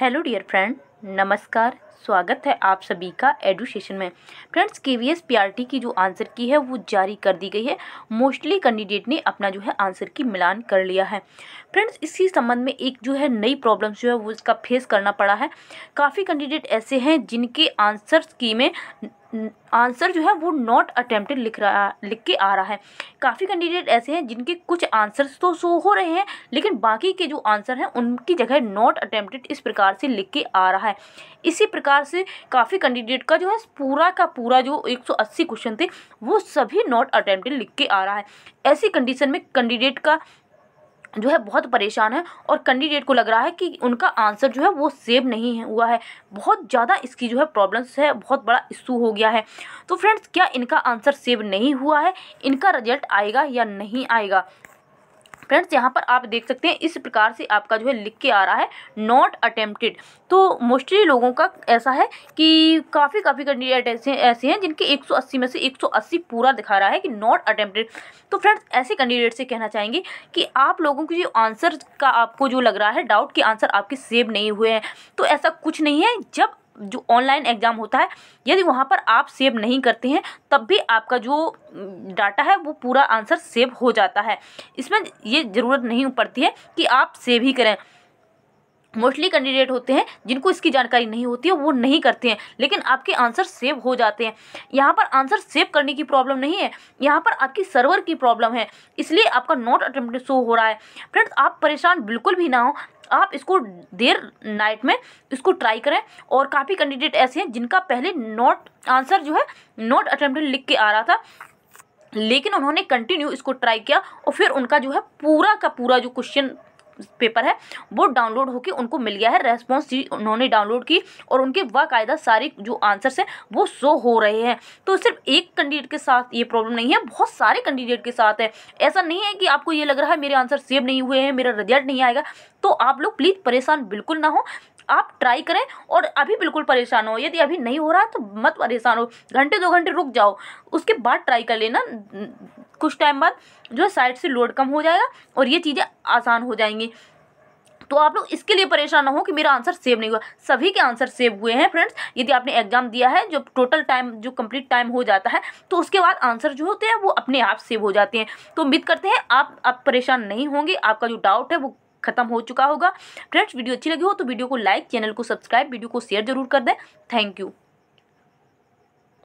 hello dear friend नमस्कार स्वागत है आप सभी का एडुकेशन में फ्रेंड्स के वी एस की जो आंसर की है वो जारी कर दी गई है मोस्टली कैंडिडेट ने अपना जो है आंसर की मिलान कर लिया है फ्रेंड्स इसी संबंध में एक जो है नई प्रॉब्लम जो है वो इसका फेस करना पड़ा है काफ़ी कैंडिडेट ऐसे हैं जिनके आंसर्स की में आंसर जो है वो नॉट अटेम्प्टेड लिख रहा लिख के आ रहा है काफ़ी कैंडिडेट ऐसे हैं जिनके कुछ आंसर्स तो शो हो रहे हैं लेकिन बाकी के जो आंसर हैं उनकी जगह नॉट अटेम्प्टेड इस प्रकार से लिख के आ रहा है इसी प्रकार प्रकार से काफ़ी कैंडिडेट का जो है पूरा का पूरा जो 180 क्वेश्चन थे वो सभी नॉट अटेम्प्टेड लिख के आ रहा है ऐसी कंडीशन में कैंडिडेट का जो है बहुत परेशान है और कैंडिडेट को लग रहा है कि उनका आंसर जो है वो सेव नहीं है हुआ है बहुत ज़्यादा इसकी जो है प्रॉब्लम्स है बहुत बड़ा इशू हो गया है तो फ्रेंड्स क्या इनका आंसर सेव नहीं हुआ है इनका रिजल्ट आएगा या नहीं आएगा फ्रेंड्स यहाँ पर आप देख सकते हैं इस प्रकार से आपका जो है लिख के आ रहा है नॉट अटेम्प्टेड तो मोस्टली लोगों का ऐसा है कि काफ़ी काफ़ी कैंडिडेट ऐसे ऐसे हैं जिनके 180 में से 180 पूरा दिखा रहा है कि नॉट अटेम्प्टेड तो फ्रेंड्स ऐसे कैंडिडेट से कहना चाहेंगे कि आप लोगों की जो आंसर का आपको जो लग रहा है डाउट के आंसर आपके सेव नहीं हुए हैं तो ऐसा कुछ नहीं है जब जो ऑनलाइन एग्ज़ाम होता है यदि वहाँ पर आप सेव नहीं करते हैं तब भी आपका जो डाटा है वो पूरा आंसर सेव हो जाता है इसमें ये ज़रूरत नहीं पड़ती है कि आप सेव ही करें मोस्टली कैंडिडेट होते हैं जिनको इसकी जानकारी नहीं होती है वो नहीं करते हैं लेकिन आपके आंसर सेव हो जाते हैं यहाँ पर आंसर सेव करने की प्रॉब्लम नहीं है यहाँ पर आपकी सर्वर की प्रॉब्लम है इसलिए आपका नॉट अटेम्प्ट शो हो रहा है फ्रेंड्स आप परेशान बिल्कुल भी ना हो आप इसको देर नाइट में इसको ट्राई करें और काफ़ी कैंडिडेट ऐसे हैं जिनका पहले नॉट आंसर जो है नॉट अटेम्प्टेड लिख के आ रहा था लेकिन उन्होंने कंटिन्यू इसको ट्राई किया और फिर उनका जो है पूरा का पूरा जो क्वेश्चन पेपर है वो डाउनलोड होकर उनको मिल गया है रेस्पॉन्स उन्होंने डाउनलोड की और उनके बाकायदा सारे जो आंसर्स हैं वो शो हो रहे हैं तो सिर्फ एक कैंडिडेट के साथ ये प्रॉब्लम नहीं है बहुत सारे कैंडिडेट के साथ है ऐसा नहीं है कि आपको ये लग रहा है मेरे आंसर सेव नहीं हुए हैं मेरा रिजल्ट नहीं आएगा तो आप लोग प्लीज़ परेशान बिल्कुल ना हो आप ट्राई करें और अभी बिल्कुल परेशान हो यदि अभी नहीं हो रहा है तो मत परेशान हो घंटे दो घंटे रुक जाओ उसके बाद ट्राई कर लेना कुछ टाइम बाद जो है साइड से लोड कम हो जाएगा और ये चीज़ें आसान हो जाएंगी तो आप लोग इसके लिए परेशान ना हो कि मेरा आंसर सेव नहीं हुआ सभी के आंसर सेव हुए हैं फ्रेंड्स यदि आपने एग्जाम दिया है जो टोटल टाइम जो कंप्लीट टाइम हो जाता है तो उसके बाद आंसर जो होते हैं वो अपने आप सेव हो जाते हैं तो उम्मीद करते हैं आप आप परेशान नहीं होंगे आपका जो डाउट है वो खत्म हो चुका होगा फ्रेंड्स वीडियो अच्छी लगी हो तो वीडियो को लाइक चैनल को सब्सक्राइब वीडियो को शेयर जरूर कर दें थैंक यू